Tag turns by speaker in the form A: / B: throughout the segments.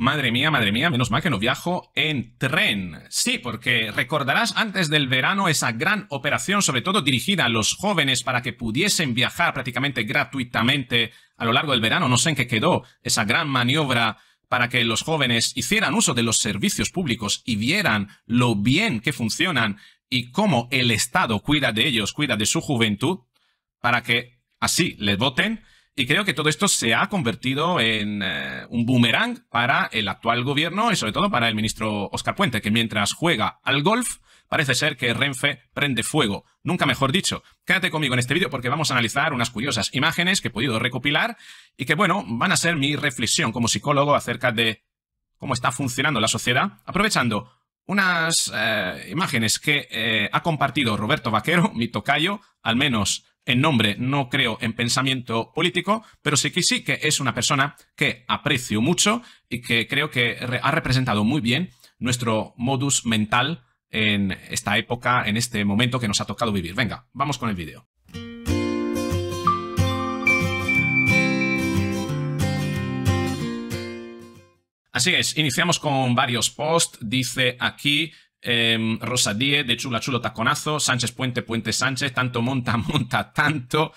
A: Madre mía, madre mía, menos mal que no viajo en tren. Sí, porque recordarás antes del verano esa gran operación, sobre todo dirigida a los jóvenes para que pudiesen viajar prácticamente gratuitamente a lo largo del verano. No sé en qué quedó esa gran maniobra para que los jóvenes hicieran uso de los servicios públicos y vieran lo bien que funcionan y cómo el Estado cuida de ellos, cuida de su juventud, para que así les voten. Y creo que todo esto se ha convertido en eh, un boomerang para el actual gobierno y sobre todo para el ministro Oscar Puente, que mientras juega al golf, parece ser que Renfe prende fuego. Nunca mejor dicho. Quédate conmigo en este vídeo porque vamos a analizar unas curiosas imágenes que he podido recopilar y que, bueno, van a ser mi reflexión como psicólogo acerca de cómo está funcionando la sociedad, aprovechando unas eh, imágenes que eh, ha compartido Roberto Vaquero, mi tocayo, al menos en nombre, no creo en pensamiento político, pero sí que sí que es una persona que aprecio mucho y que creo que ha representado muy bien nuestro modus mental en esta época, en este momento que nos ha tocado vivir. Venga, vamos con el vídeo. Así es, iniciamos con varios posts. Dice aquí Rosadie, em, Rosa de Chula Chulo Taconazo, Sánchez Puente Puente Sánchez, tanto monta, monta, tanto.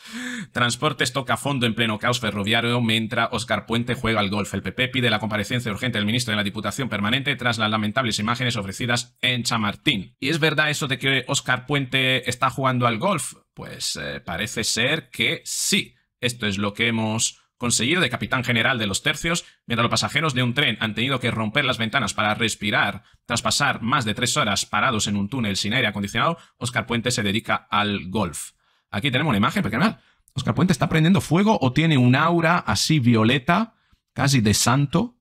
A: Transportes toca fondo en pleno caos ferroviario mientras Oscar Puente juega al golf. El PP pide la comparecencia urgente del ministro de la Diputación Permanente tras las lamentables imágenes ofrecidas en Chamartín. ¿Y es verdad eso de que Oscar Puente está jugando al golf? Pues eh, parece ser que sí. Esto es lo que hemos conseguir de capitán general de los tercios, mientras los pasajeros de un tren han tenido que romper las ventanas para respirar tras pasar más de tres horas parados en un túnel sin aire acondicionado, Oscar Puente se dedica al golf. Aquí tenemos una imagen mal. Oscar Puente está prendiendo fuego o tiene un aura así violeta, casi de santo.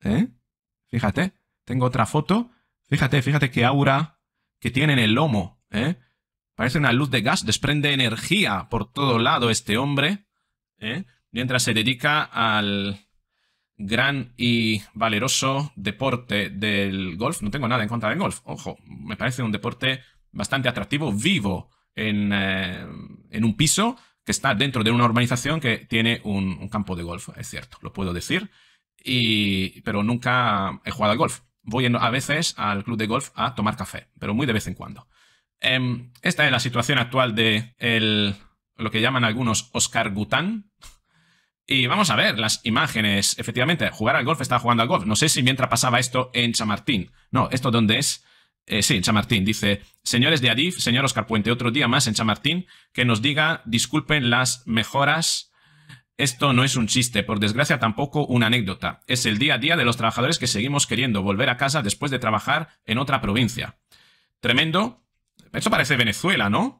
A: ¿Eh? Fíjate, tengo otra foto. Fíjate, fíjate qué aura que tiene en el lomo. ¿eh? Parece una luz de gas, desprende energía por todo lado este hombre. ¿eh? mientras se dedica al gran y valeroso deporte del golf. No tengo nada en contra del golf, ojo, me parece un deporte bastante atractivo, vivo en, eh, un piso que está dentro de una urbanización que tiene un, campo de golf, es cierto, lo puedo decir, pero nunca he jugado al golf. Voy a veces al club de golf a tomar café, pero muy de vez en cuando. Em, esta es la situación actual de lo que llaman algunos Oscar Gután, y vamos a ver las imágenes. Efectivamente, jugar al golf, estaba jugando al golf. No sé si mientras pasaba esto en Chamartín. No, ¿esto dónde es? Eh, sí, en Chamartín. Dice, señores de Adif, señor Oscar Puente, otro día más en Chamartín, que nos diga, disculpen las mejoras. Esto no es un chiste, por desgracia tampoco una anécdota. Es el día a día de los trabajadores que seguimos queriendo volver a casa después de trabajar en otra provincia. Tremendo. Eso parece Venezuela, ¿no?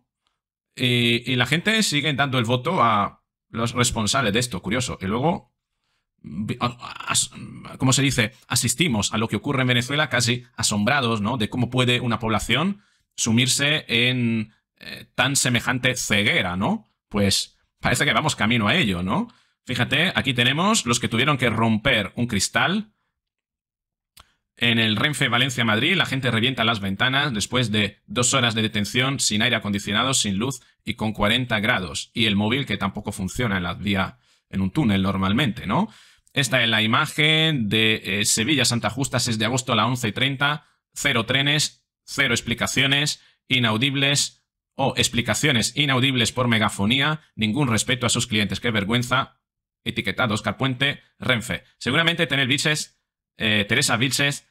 A: y la gente sigue dando el voto a los responsables de esto, curioso. Y luego, ¿cómo se dice? Asistimos a lo que ocurre en Venezuela casi asombrados, ¿no? De cómo puede una población sumirse en eh, tan semejante ceguera, ¿no? Pues parece que vamos camino a ello, ¿no? Fíjate, aquí tenemos los que tuvieron que romper un cristal en el Renfe Valencia Madrid la gente revienta las ventanas después de dos horas de detención sin aire acondicionado, sin luz y con 40 grados. Y el móvil que tampoco funciona en la vía, en un túnel normalmente, ¿no? Esta es la imagen de eh, Sevilla Santa Justa 6 de agosto a las 11.30. Cero trenes, cero explicaciones, inaudibles o explicaciones inaudibles por megafonía, ningún respeto a sus clientes, qué vergüenza. Etiquetado Oscar Puente, Renfe. Seguramente tener bilses eh, Teresa Vilses...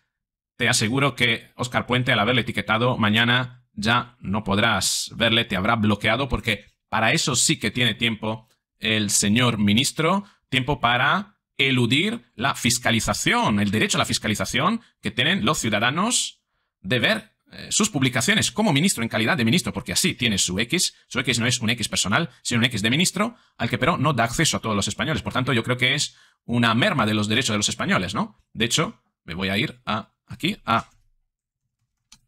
A: Te aseguro que Oscar Puente, al haberle etiquetado, mañana ya no podrás verle, te habrá bloqueado, porque para eso sí que tiene tiempo el señor ministro, tiempo para eludir la fiscalización, el derecho a la fiscalización que tienen los ciudadanos de ver eh, sus publicaciones como ministro, en calidad de ministro, porque así tiene su X, su X no es un X personal, sino un X de ministro, al que pero no da acceso a todos los españoles. Por tanto, yo creo que es una merma de los derechos de los españoles, ¿no? De hecho, me voy a ir a aquí a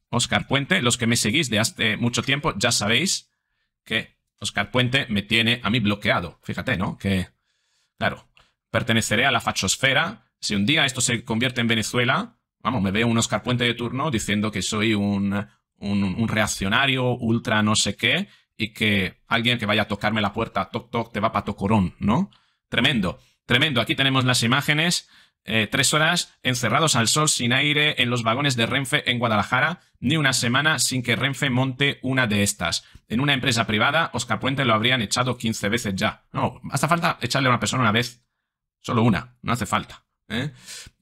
A: Oscar Puente. Los que me seguís de hace mucho tiempo ya sabéis que Oscar Puente me tiene a mí bloqueado. Fíjate, ¿no? Que, claro, perteneceré a la fachosfera. Si un día esto se convierte en Venezuela, vamos, me veo un Oscar Puente de turno diciendo que soy un, un reaccionario ultra no sé qué y que alguien que vaya a tocarme la puerta, toc toc, te va para tocorón, ¿no? Tremendo, tremendo. Aquí tenemos las imágenes eh, tres horas encerrados al sol sin aire en los vagones de Renfe en Guadalajara, ni una semana sin que Renfe monte una de estas. En una empresa privada, Oscar Puente lo habrían echado 15 veces ya. No, hasta falta echarle a una persona una vez. Solo una, no hace falta. ¿eh?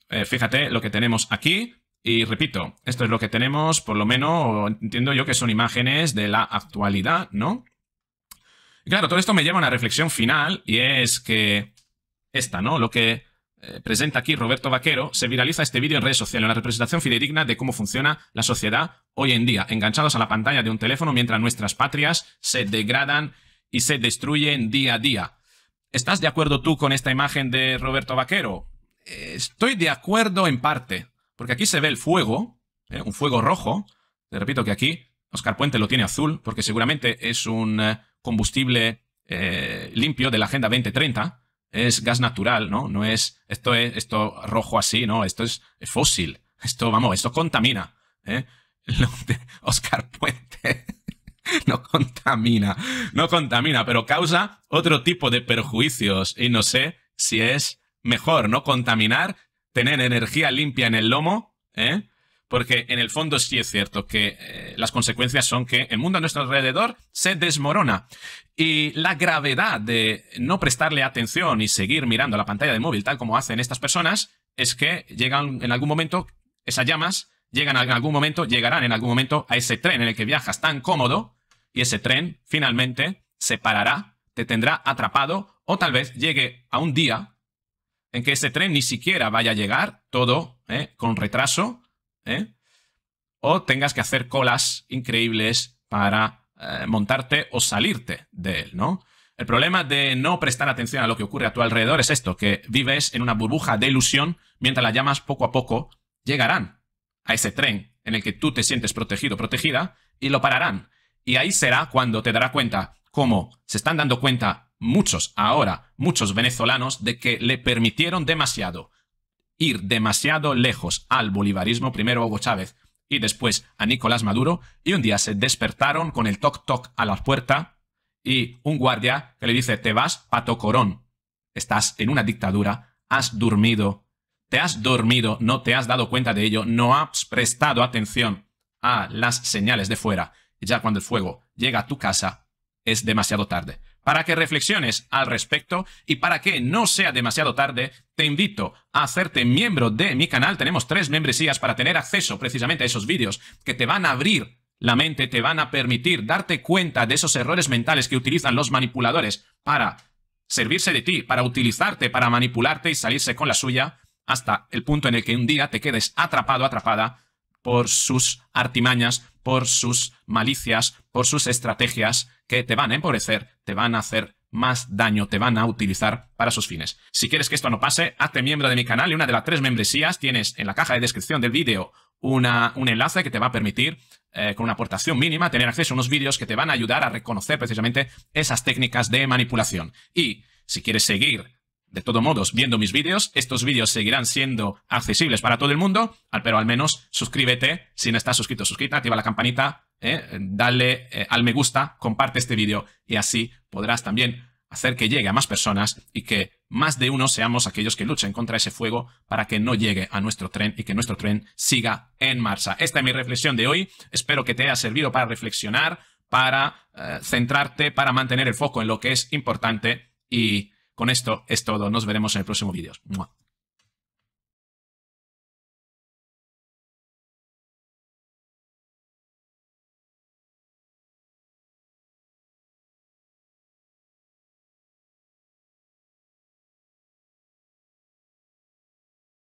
A: Eh, fíjate lo que tenemos aquí. Y repito, esto es lo que tenemos, por lo menos entiendo yo que son imágenes de la actualidad, ¿no? Y claro, todo esto me lleva a una reflexión final y es que esta, ¿no? Lo que eh, presenta aquí Roberto Vaquero, se viraliza este vídeo en redes sociales, una representación fidedigna de cómo funciona la sociedad hoy en día, enganchados a la pantalla de un teléfono mientras nuestras patrias se degradan y se destruyen día a día. ¿Estás de acuerdo tú con esta imagen de Roberto Vaquero? Eh, estoy de acuerdo en parte, porque aquí se ve el fuego, eh, un fuego rojo. Te repito que aquí Oscar Puente lo tiene azul, porque seguramente es un combustible limpio de la Agenda 2030 es gas natural, ¿no? No es esto es esto rojo así, no, esto es fósil. Esto, vamos, esto contamina. ¿eh? Oscar Puente no contamina, no contamina, pero causa otro tipo de perjuicios y no sé si es mejor no contaminar, tener energía limpia en el lomo, ¿eh? Porque en el fondo sí es cierto que eh, las consecuencias son que el mundo a nuestro alrededor se desmorona. Y la gravedad de no prestarle atención y seguir mirando la pantalla de móvil tal como hacen estas personas es que llegan en algún momento, esas llamas llegan en algún momento, llegarán en algún momento a ese tren en el que viajas tan cómodo y ese tren finalmente se parará, te tendrá atrapado o tal vez llegue a un día en que ese tren ni siquiera vaya a llegar, todo eh, con retraso, ¿eh? o tengas que hacer colas increíbles para eh, montarte o salirte de él, ¿no? El problema de no prestar atención a lo que ocurre a tu alrededor es esto, que vives en una burbuja de ilusión mientras las llamas poco a poco llegarán a ese tren en el que tú te sientes protegido, protegida, y lo pararán. Y ahí será cuando te dará cuenta, como se están dando cuenta muchos ahora, muchos venezolanos, de que le permitieron demasiado ir demasiado lejos al bolivarismo, primero Hugo Chávez y después a Nicolás Maduro, y un día se despertaron con el toc toc a la puerta y un guardia que le dice, te vas pato corón, estás en una dictadura, has dormido, te has dormido, no te has dado cuenta de ello, no has prestado atención a las señales de fuera, y ya cuando el fuego llega a tu casa, es demasiado tarde. Para que reflexiones al respecto y para que no sea demasiado tarde, te invito a hacerte miembro de mi canal. Tenemos tres membresías para tener acceso precisamente a esos vídeos que te van a abrir la mente, te van a permitir darte cuenta de esos errores mentales que utilizan los manipuladores para servirse de ti, para utilizarte, para manipularte y salirse con la suya, hasta el punto en el que un día te quedes atrapado, atrapada por sus artimañas, por sus malicias, por sus estrategias que te van a empobrecer, te van a hacer más daño te van a utilizar para sus fines. Si quieres que esto no pase, hazte miembro de mi canal y una de las tres membresías tienes en la caja de descripción del vídeo un enlace que te va a permitir, eh, con una aportación mínima, tener acceso a unos vídeos que te van a ayudar a reconocer precisamente esas técnicas de manipulación. Y si quieres seguir de todos modos, viendo mis vídeos, estos vídeos seguirán siendo accesibles para todo el mundo, pero al menos suscríbete, si no estás suscrito, suscríbete, activa la campanita, eh, dale eh, al me gusta, comparte este vídeo y así podrás también hacer que llegue a más personas y que más de uno seamos aquellos que luchen contra ese fuego para que no llegue a nuestro tren y que nuestro tren siga en marcha. Esta es mi reflexión de hoy. Espero que te haya servido para reflexionar, para eh, centrarte, para mantener el foco en lo que es importante y con esto es todo. Nos veremos en el próximo vídeo.